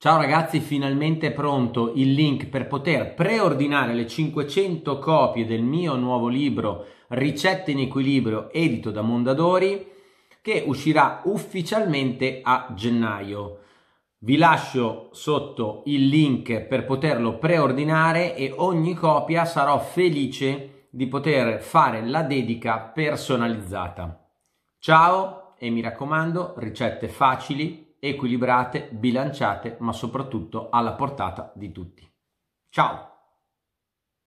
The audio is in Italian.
Ciao ragazzi, finalmente è pronto il link per poter preordinare le 500 copie del mio nuovo libro Ricette in equilibrio edito da Mondadori che uscirà ufficialmente a gennaio. Vi lascio sotto il link per poterlo preordinare e ogni copia sarò felice di poter fare la dedica personalizzata. Ciao e mi raccomando, ricette facili, equilibrate, bilanciate, ma soprattutto alla portata di tutti. Ciao!